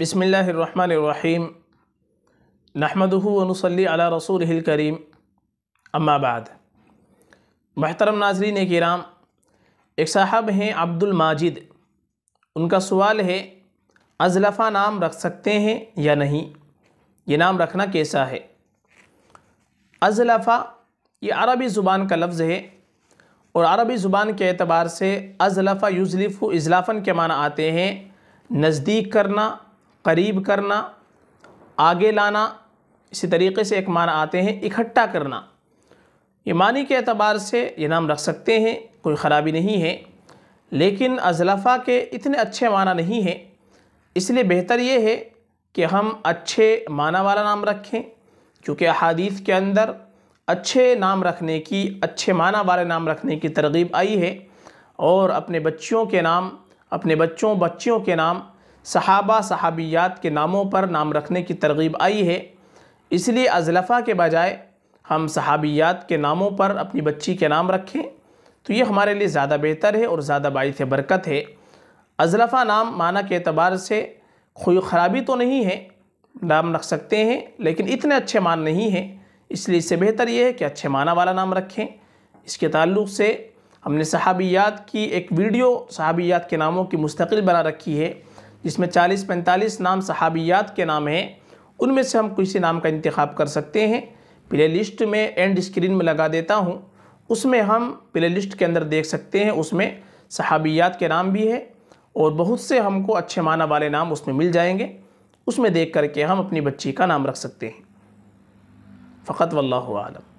बसमीम नहमदूनसली अला रसूल करीम अम्माबाद महतरम नाजरीन कराम एक साहब हैं अब्दुल माजिद उनका सवाल है अजलफ़ा नाम रख सकते हैं या नहीं ये नाम रखना कैसा है अजलफ़ा ये अरबी ज़ुबान का लफ्ज़ है और अरबी ज़ुबान के अतबार से अजलफ़ा युजलिफ़ु इजलाफ़न के माना आते हैं नज़दीक करना करीब करना आगे लाना इसी तरीके से एक माना आते हैं इकट्ठा करना ये मानी के अतबार से ये नाम रख सकते हैं कोई ख़राबी नहीं है लेकिन अजलफ़ा के इतने अच्छे माना नहीं हैं इसलिए बेहतर ये है कि हम अच्छे माना वाला नाम रखें क्योंकि अहादीस के अंदर अच्छे नाम रखने की अच्छे माना वाले नाम रखने की तरगीब आई है और अपने बच्चियों के नाम अपने बच्चों बच्चियों के नाम सहाबा सहाबियात के नामों पर नाम रखने की तरगीब आई है इसलिए अजलफ़ा के बजाय हम सहाबियात के नामों पर अपनी बच्ची के नाम रखें तो ये हमारे लिए ज़्यादा बेहतर है और ज़्यादा बायस बरकत है अजलफ़ा नाम माना के अतबार से कोई ख़राबी तो नहीं है नाम रख सकते हैं लेकिन इतने अच्छे मान नहीं हैं इसलिए इससे बेहतर ये है कि अच्छे माना वाला नाम रखें इसके ताल्लुक से हमने सहाबियात की एक वीडियो सहाबियात के नामों की मुस्तकिल बना रखी है जिसमें चालीस पैंतालीस नाम सहाबियात के नाम हैं उनमें से हम किसी नाम का इंतखब कर सकते हैं प्ले लिस्ट में एंड स्क्रीन में लगा देता हूँ उसमें हम प्ले लिस्ट के अंदर देख सकते हैं उसमें सहाबियात के नाम भी है और बहुत से हमको अच्छे माना वाले नाम उसमें मिल जाएंगे उसमें देख करके हम अपनी बच्ची का नाम रख सकते हैं फ़कत वल्लम